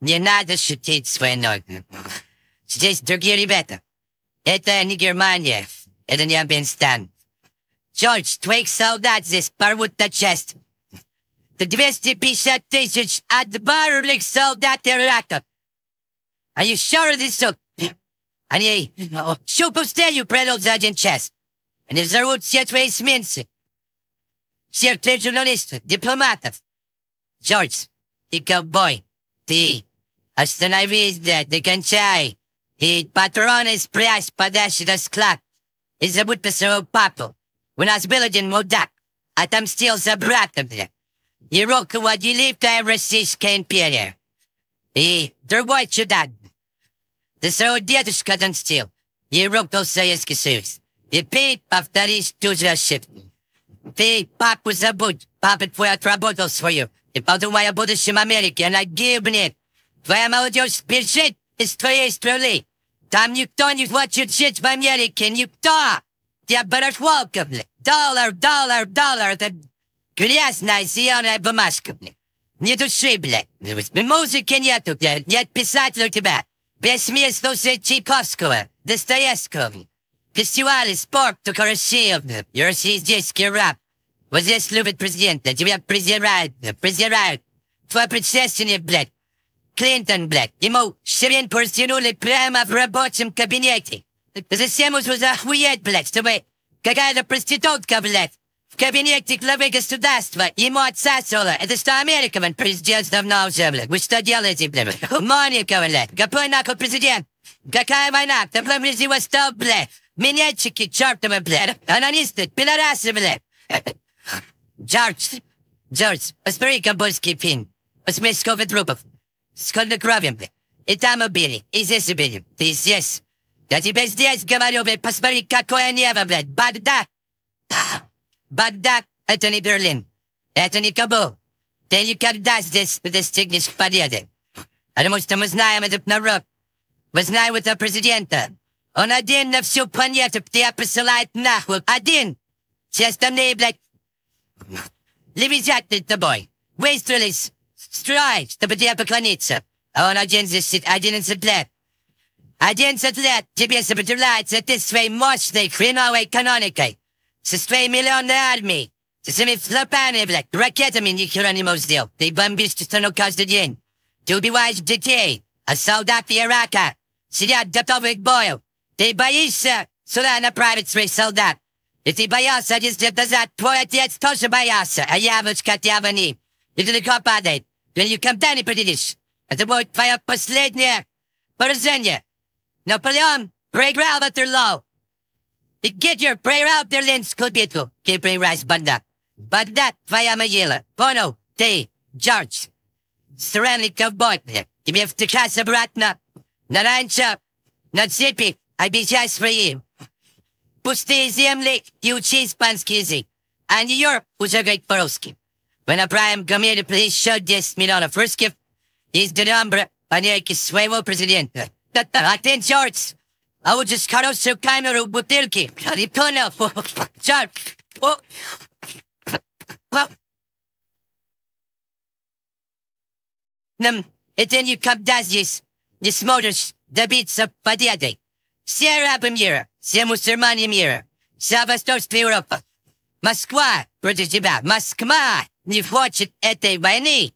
Не надо шутить своей ноги. Здесь другие ребята. Это не Германия. Это не Афганистан. Джордж, твоих солдат здесь порвут на части. 250 тысяч отборных солдат Ирака. Они еще разнесут. Они всю пустыню пройдут за один час. Они взорвут все твои эсминцы. Всех твоих журналистов, дипломатов. Джордж, ты ковбой. Ты Hasta la vista, te canchai. Y patrones preas padas y las clac. Y a good person. un papo. When I was building Modak, I tam still the brat of the. You rock what you leave to every six can peer. E, they're white you The so dear to scudden still. You rock those say is kisses. You peep after this to the ship. Pay pop was a boot. Pop it for a trabotos for you. If I don't want a America and I give me it. Твоя молодежь спешит из твоей страны. Там никто не хочет жить в Америке, никто. Тебя барахолка, блядь. Доллар, доллар, доллар. Это грязная зеленая бумажка, блядь. Не души, блядь. Музыки нету, блядь. Нет писателя у тебя. Весь мир слушает Чайковского, Достоевского. Фестивали, спорт, только Россия, блядь. И российский раб. Вот здесь любят президента. Тебя презирают, блядь, презирают. Твой предшественник, блядь. Клинтон, блядь. Ему ширин протянули прямо в рабочем кабинете. Зачем уже захуять, блядь, чтобы какая-то проститутка, блядь, в кабинете главы государства ему отсасывала. Это что, Америка, блядь, президент давно уже, блядь. Вы что делаете, блядь? Моника, блядь. Какой нахуй президент? Какая война? Там, блядь, его стоп, блядь. Минетчики, чертовы, блядь. Анонисты, пидорасы, блядь. Джордж, Джордж, посмотри камбольский фильм. Посмотри, сколько трупов. Схладнокровием, бля. И там убили, и здесь убили, ты здесь. Я тебе здесь говорю, блядь, посмотри, какое небо, блядь, бардак. Бардак — это не Берлин, это не Кабул. Ты никогда здесь не достигнешь победы. Потому что мы знаем этот народ. Мы знаем этого президента. Он один на всю планету тебя посылает нахуй. Один. Все остальные, блядь, левизят над тобой. Выстрелись строить, чтобы тебе поклониться. А он одиннадцать, одиннадцать лет. Одиннадцать лет тебе сопротивляется ты своей мощной хреновой каноникой. Со своей миллионной армией. Со своими флопами, блядь, ракетами ни хера не можешь сделать. Ты бомбишь страну каждый день. Ты убиваешь детей, а солдаты Ирака сидят готовы к бою. Ты боишься сюда направить своих солдат. И ты боялся один лет назад, твой отец тоже боялся, а я вот как я они. И далеко падает. Will you come down and put this? At the word fire последняя. Поразенье. Napoleon, break out at their low. Get your prayer out there, Lens Kubitu. Keep bring rice banda. But that fire magila. Bono, T, George. Ceramic of boy. Give me a ticket обратно. На раньше. На цепи. Обещай своим. Пустые земли и учи испанский язык. And you're уже говорит по when a prime come here to please show this, me first gift, is the number, and here he's swaybo president. Like ten shorts. I would just cut off so camera with Dilke. Bloody pun off. Sharp. Oh. well. and then you come does this. This motors, the beats of Padiade. Sierra Bamira, Samusir Mani Mira, Savastos Europa. Moscow, British Jibab, Moscow. не хочет этой войны.